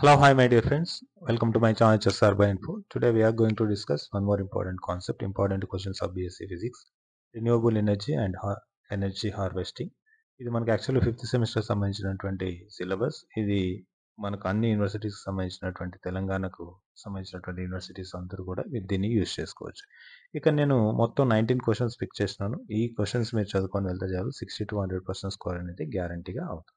Hello, hi my dear friends. Welcome to my channel HSR by Info. Today we are going to discuss one more important concept, important questions of BSc Physics, Renewable Energy and Energy Harvesting. ఇది మనకి actually fifth semester సంబంధించినటువంటి syllabus ఇది మనకు అన్ని యూనివర్సిటీస్కి సంబంధించినటువంటి తెలంగాణకు సంబంధించినటువంటి universities అందరూ కూడా దీన్ని యూజ్ చేసుకోవచ్చు ఇక నేను మొత్తం నైన్టీన్ క్వశ్చన్స్ పిక్ చేసినాను ఈ క్వశ్చన్స్ మీరు చదువుకొని వెళ్తే చాలు sixty to hundred percent score అనేది గ్యారంటీగా అవుతుంది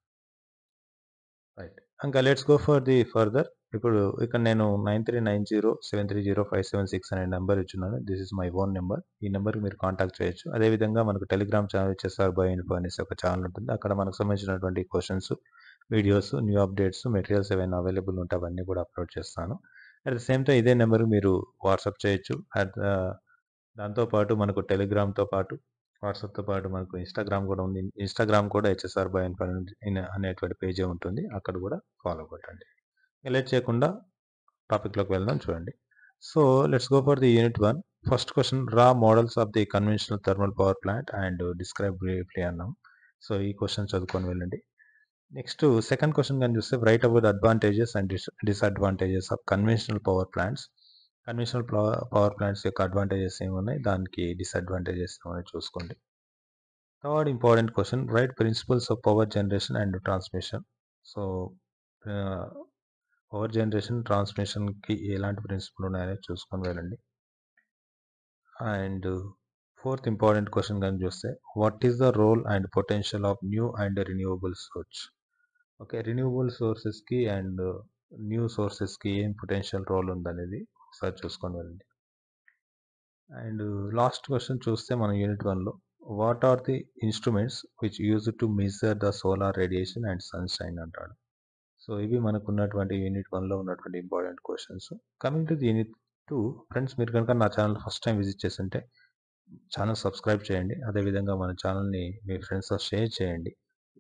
రైట్ ఇంకా let's go for the further ఇప్పుడు ఇక్కడ నేను nine three nine zero seven three zero five seven six అనే నెంబర్ ఇచ్చున్నాను this is my own number ఈ నెంబర్కి మీరు కాంటాక్ట్ చేయొచ్చు అదేవిధంగా మనకు టెలిగ్రామ్ ఛానల్ ఇచ్చేసారు బై ఇన్ఫో అనేసి ఒక ఛానల్ ఉంటుంది అక్కడ మనకు సంబంధించినటువంటి questions videos new updates materials ఏమైనా అవైలబుల్ ఉంటే అవన్నీ కూడా అప్లోడ్ చేస్తాను అట్ ద సేమ్ టైం ఇదే నెంబర్ మీరు వాట్సాప్ చేయొచ్చు అట్ uh, దాంతోపాటు మనకు టెలిగ్రామ్తో పాటు వాట్సాప్తో పాటు మనకు ఇన్స్టాగ్రామ్ కూడా ఉంది ఇన్స్టాగ్రామ్ కూడా హెచ్ఎస్ఆర్ బై అనేటువంటి పేజే ఉంటుంది అక్కడ కూడా ఫాలో కొట్టండి ఇలా చేయకుండా టాపిక్లోకి వెళ్దాం చూడండి so let's go for the unit one first question draw models of the conventional thermal power plant and describe briefly అన్నాం సో ఈ క్వశ్చన్ చదువుకొని వెళ్ళండి నెక్స్ట్ సెకండ్ క్వశ్చన్ కానీ చూస్తే right about advantages and dis disadvantages of conventional power plants conventional power plants యొక్క advantages ఏమున్నాయి దానికి disadvantages ఏమైనా చూసుకోండి third important question right principles of power generation and transmission so power generation ట్రాన్స్మిషన్కి ఎలాంటి principal ఉన్నాయని చూసుకొని వెళ్ళండి అండ్ ఫోర్త్ ఇంపార్టెంట్ క్వశ్చన్ కానీ చూస్తే what is the role and potential of new and renewable source okay renewable సోర్సెస్కి and new సోర్సెస్కి ఏం పొటెన్షియల్ రోల్ ఉందనేది ఒకసారి చూసుకొని వెళ్ళండి అండ్ లాస్ట్ క్వశ్చన్ చూస్తే మనం యూనిట్ వన్లో what are the instruments which use to measure the solar radiation and sunshine అంటాడు సో ఇవి మనకు ఉన్నటువంటి యూనిట్ వన్లో ఉన్నటువంటి important questions coming to the unit two friends మీరు కనుక నా ఛానల్ ఫస్ట్ టైం విజిట్ చేస్తుంటే ఛానల్ సబ్స్క్రైబ్ చేయండి అదేవిధంగా మన ఛానల్ని మీ ఫ్రెండ్స్తో షేర్ చేయండి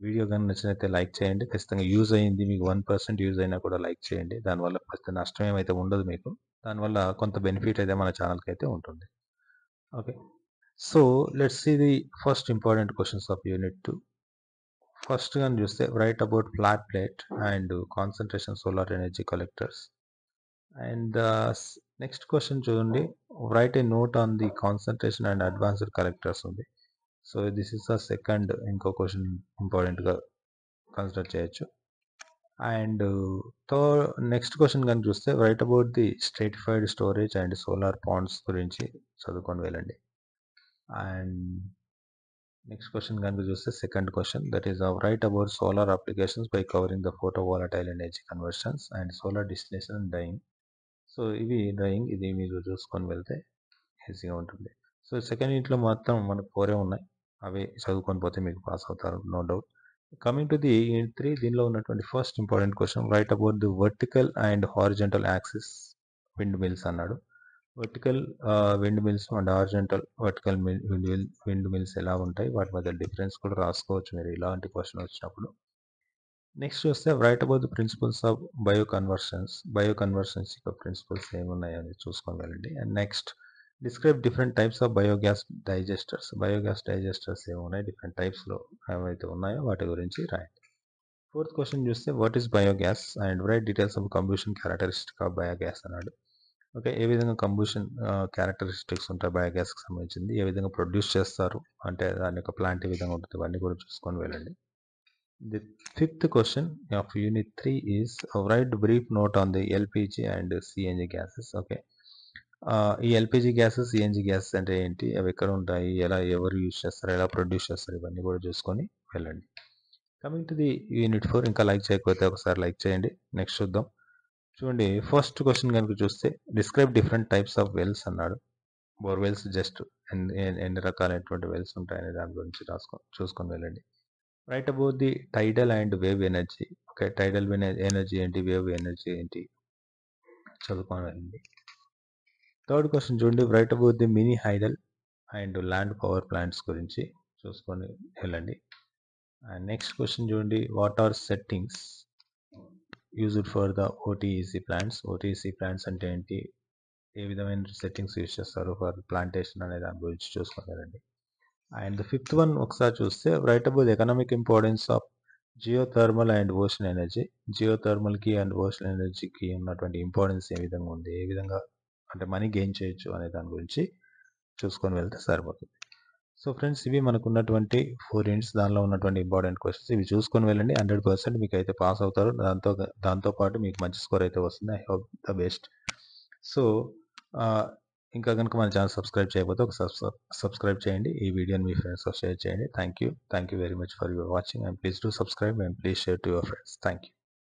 వీడియో కానీ నచ్చినైతే లైక్ చేయండి ఖచ్చితంగా యూజ్ అయ్యింది మీకు వన్ పర్సెంట్ యూజ్ అయినా కూడా లైక్ చేయండి దానివల్ల ఖచ్చితంగా నష్టం ఏమైతే ఉండదు మీకు దానివల్ల కొంత బెనిఫిట్ అయితే మన ఛానల్కి అయితే ఉంటుంది okay so let's see the first important questions of unit two first కానీ చూస్తే right about flat plate and concentration solar energy collectors and next question చూడండి right a note on the concentration and advanced collectors ఉంది so this is the second ఇంకో question ఇంపార్టెంట్గా consider చేయొచ్చు and తో next question కనుక చూస్తే right about the stratified storage and solar ponds గురించి చదువుకొని వెళ్ళండి అండ్ నెక్స్ట్ క్వశ్చన్ కనుక చూస్తే second question that is right about solar applications by covering the photovoltaic energy conversions and solar destination and drying so ఇవి drying ఇది మీరు చూసుకొని వెళ్తే ఈజీగా ఉంటుంది సో సెకండ్ ఇంట్లో మాత్రం మనకు ఫోరే ఉన్నాయి అవి చదువుకొని పోతే మీకు పాస్ అవుతారు no doubt coming to the unit three దీనిలో ఉన్నటువంటి first important question right about the vertical and horizontal axis wind mills అన్నాడు vertical wind mills and horizontal vertical wind mills ఎలా ఉంటాయి వాటి మధ్య డిఫరెన్స్ కూడా రాసుకోవచ్చు మీరు ఇలాంటి క్వశ్చన్ వచ్చినప్పుడు నెక్స్ట్ చూస్తే right about the principles of bio conversions bio conversions యొక్క ప్రిన్సిపల్స్ ఏమున్నాయని చూసుకోగలండి and next describe different types of biogas digesters biogas digesters ఏమున్నాయి డిఫరెంట్ టైప్స్లో ఏమైతే ఉన్నాయో వాటి గురించి రాయండి ఫోర్త్ క్వశ్చన్ చూస్తే what is biogas and write details of combustion characteristic of biogas అన్నాడు ఓకే ఏ విధంగా కంబ్యూషన్ క్యారెక్టరిస్టిక్స్ ఉంటాయి బయోగ్యాస్కి సంబంధించింది ఏ విధంగా ప్రొడ్యూస్ చేస్తారు అంటే దాని యొక్క ప్లాంట్ ఏ విధంగా ఉంటుంది అవన్నీ కూడా చూసుకొని వెళ్ళండి the fifth question of unit three is write brief note on the LPG and CNG gases okay ఈ ఎల్పిజి గ్యాసెస్ సిఎన్జి గ్యాసెస్ అంటే ఏంటి అవి ఎక్కడ ఉంటాయి ఎలా ఎవరు యూజ్ చేస్తారు ఎలా ప్రొడ్యూస్ చేస్తారు ఇవన్నీ కూడా చూసుకొని వెళ్ళండి coming to the unit four ఇంకా లైక్ చేయకపోతే ఒకసారి లైక్ చేయండి నెక్స్ట్ చూద్దాం చూడండి ఫస్ట్ క్వశ్చన్ కనుక చూస్తే describe different types of wells అన్నాడు బోర్వెల్స్ జస్ట్ ఎన్ని రకాలైనటువంటి వెల్స్ ఉంటాయనే దాని గురించి రాసుకో చూసుకొని వెళ్ళండి right about the tidal and wave energy okay tidal energy ఏంటి వేవ్ ఎనర్జీ ఏంటి చదువుకొని వెళ్ళండి థర్డ్ క్వశ్చన్ చూడండి right about the mini hydel and land power plants గురించి చూసుకొని వెళ్ళండి అండ్ నెక్స్ట్ క్వశ్చన్ చూడండి what are settings used for the OTEC plants OTEC plants అంటే ఏంటి ఏ విధమైన సెట్టింగ్స్ యూజ్ చేస్తారు ఫర్ ప్లాంటేషన్ అనే దాని గురించి చూసుకొని వెళ్ళండి అండ్ ఫిఫ్త్ వన్ ఒకసారి చూస్తే right about economic importance of geothermal and ocean energy జియో థర్మల్కి అండ్ ఓషన్ ఎనర్జీకి ఉన్నటువంటి ఇంపార్టెన్స్ ఏ విధంగా ఉంది ఏ విధంగా అంటే మనీ గెయిన్ చేయొచ్చు అనే దాని గురించి చూసుకొని వెళ్తే సరిపోతుంది సో ఫ్రెండ్స్ ఇవి మనకు ఉన్నటువంటి ఫోర్ యూనిట్స్ దానిలో ఉన్నటువంటి ఇంపార్టెంట్ క్వశ్చన్స్ ఇవి చూసుకొని వెళ్ళండి హండ్రెడ్ పర్సెంట్ మీకు అయితే పాస్ అవుతారు దాంతో దాంతోపాటు మీకు మంచి స్కోర్ అయితే వస్తుంది I hope the best so ఇంకా కనుక మన ఛానల్ సబ్స్క్రైబ్ చేయకపోతే ఒక సబ్స్క్రైబ్ చేయండి ఈ వీడియోని మీ ఫ్రెండ్స్తో షేర్ చేయండి thank you thank you very much for your watching and please to subscribe and please share to your friends thank you